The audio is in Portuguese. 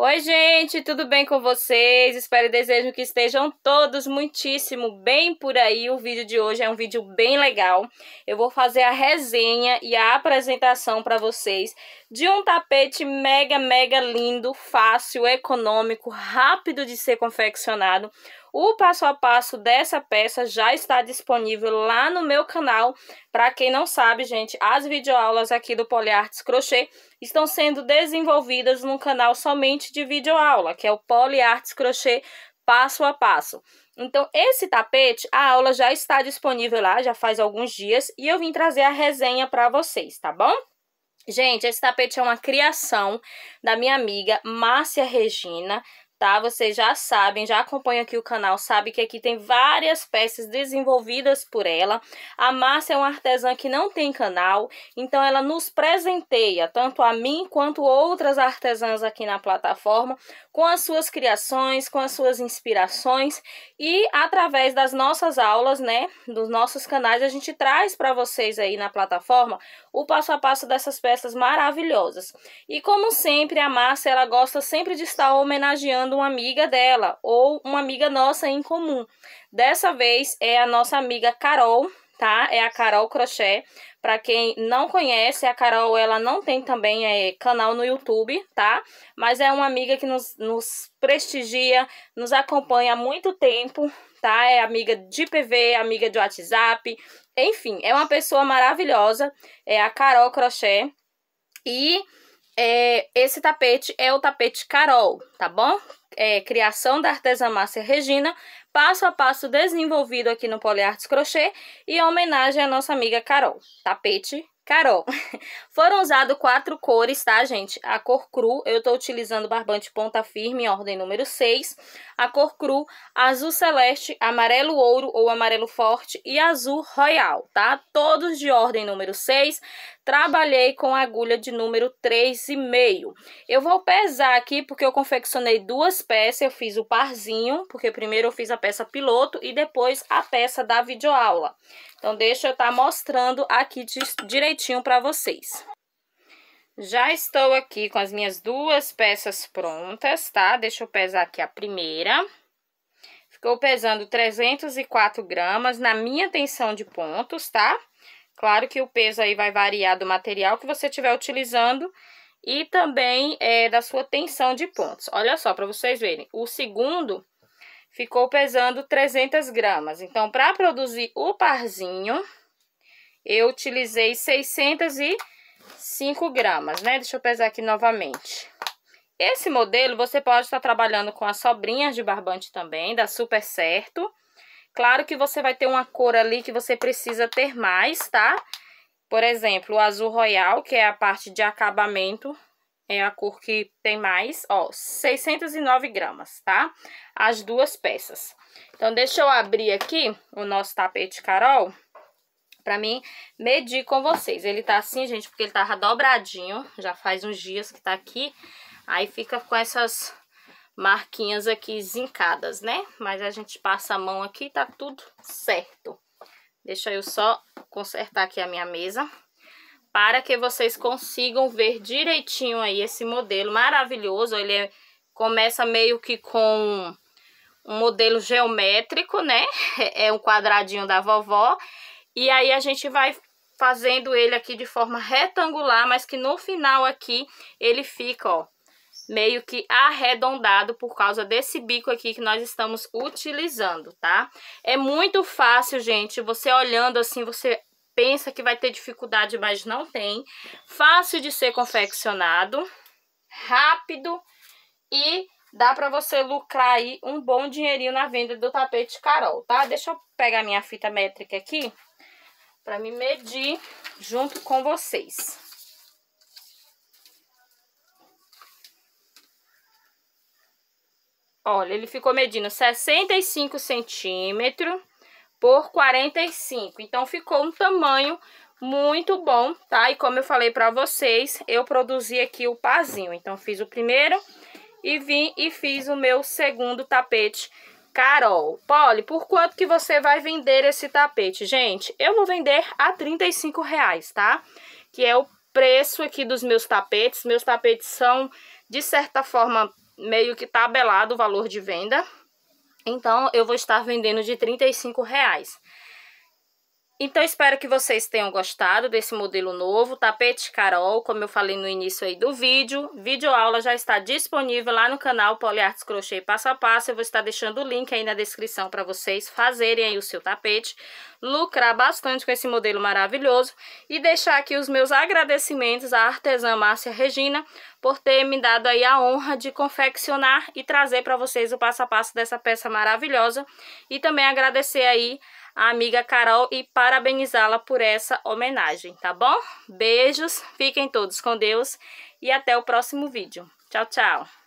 Oi, gente, tudo bem com vocês? Espero e desejo que estejam todos muitíssimo bem por aí. O vídeo de hoje é um vídeo bem legal. Eu vou fazer a resenha e a apresentação para vocês de um tapete mega, mega lindo, fácil, econômico, rápido de ser confeccionado. O passo a passo dessa peça já está disponível lá no meu canal. Para quem não sabe, gente, as videoaulas aqui do Poliartes Crochê estão sendo desenvolvidas num canal somente de videoaula, que é o Poliartes Crochê Passo a Passo. Então, esse tapete, a aula já está disponível lá, já faz alguns dias, e eu vim trazer a resenha para vocês, tá bom? Gente, esse tapete é uma criação da minha amiga Márcia Regina, tá? Vocês já sabem, já acompanham aqui o canal, sabe que aqui tem várias peças desenvolvidas por ela. A Márcia é uma artesã que não tem canal, então ela nos presenteia, tanto a mim quanto outras artesãs aqui na plataforma, com as suas criações, com as suas inspirações e através das nossas aulas, né, dos nossos canais, a gente traz para vocês aí na plataforma o passo a passo dessas peças maravilhosas. E como sempre, a Márcia, ela gosta sempre de estar homenageando procurando uma amiga dela ou uma amiga nossa em comum. Dessa vez é a nossa amiga Carol, tá? É a Carol Crochê. Para quem não conhece, a Carol, ela não tem também é, canal no YouTube, tá? Mas é uma amiga que nos, nos prestigia, nos acompanha há muito tempo, tá? É amiga de PV, amiga de WhatsApp, enfim, é uma pessoa maravilhosa, é a Carol Crochê. E é, esse tapete é o tapete Carol, tá bom? É, criação da artesã Márcia Regina, passo a passo desenvolvido aqui no Poliartes Crochê e homenagem à nossa amiga Carol. Tapete Carol, foram usados quatro cores, tá, gente? A cor cru, eu estou utilizando barbante ponta firme, em ordem número 6. A cor cru, azul celeste, amarelo ouro ou amarelo forte e azul royal, tá? Todos de ordem número 6. Trabalhei com agulha de número 3,5. Eu vou pesar aqui porque eu confeccionei duas peças, eu fiz o parzinho, porque primeiro eu fiz a peça piloto e depois a peça da videoaula. Então, deixa eu estar tá mostrando aqui direitinho bonitinho para vocês. Já estou aqui com as minhas duas peças prontas, tá? Deixa eu pesar aqui a primeira. Ficou pesando 304 gramas na minha tensão de pontos, tá? Claro que o peso aí vai variar do material que você estiver utilizando e também é, da sua tensão de pontos. Olha só, para vocês verem, o segundo ficou pesando 300 gramas. Então, para produzir o parzinho, eu utilizei 605 gramas, né? Deixa eu pesar aqui novamente. Esse modelo você pode estar trabalhando com as sobrinhas de barbante também, dá super certo. Claro que você vai ter uma cor ali que você precisa ter mais, tá? Por exemplo, o azul royal, que é a parte de acabamento, é a cor que tem mais, ó, 609 gramas, tá? As duas peças. Então, deixa eu abrir aqui o nosso tapete Carol pra mim medir com vocês. Ele tá assim, gente, porque ele tava dobradinho, já faz uns dias que tá aqui. Aí fica com essas marquinhas aqui zincadas, né? Mas a gente passa a mão aqui e tá tudo certo. Deixa eu só consertar aqui a minha mesa para que vocês consigam ver direitinho aí esse modelo maravilhoso. Ele é, começa meio que com um modelo geométrico, né? É um quadradinho da vovó. E aí a gente vai fazendo ele aqui de forma retangular, mas que no final aqui ele fica, ó, meio que arredondado por causa desse bico aqui que nós estamos utilizando, tá? É muito fácil, gente, você olhando assim, você pensa que vai ter dificuldade, mas não tem. Fácil de ser confeccionado, rápido e dá pra você lucrar aí um bom dinheirinho na venda do tapete Carol, tá? Deixa eu pegar minha fita métrica aqui pra me medir junto com vocês. Olha, ele ficou medindo 65 centímetros por 45. Então, ficou um tamanho muito bom, tá? E como eu falei pra vocês, eu produzi aqui o pazinho. Então, fiz o primeiro e vim e fiz o meu segundo tapete Carol. Polly, por quanto que você vai vender esse tapete? Gente, eu vou vender a 35 reais, tá? Que é o preço aqui dos meus tapetes. Meus tapetes são, de certa forma, meio que tabelado o valor de venda. Então, eu vou estar vendendo de 35 reais. Então, espero que vocês tenham gostado desse modelo novo, tapete Carol, como eu falei no início aí do vídeo. Vídeo aula já está disponível lá no canal Poliartes Crochê Passo a Passo. Eu vou estar deixando o link aí na descrição para vocês fazerem aí o seu tapete, lucrar bastante com esse modelo maravilhoso e deixar aqui os meus agradecimentos à artesã Márcia Regina por ter me dado aí a honra de confeccionar e trazer para vocês o passo a passo dessa peça maravilhosa e também agradecer aí a amiga Carol e parabenizá-la por essa homenagem, tá bom? Beijos, fiquem todos com Deus e até o próximo vídeo. Tchau, tchau!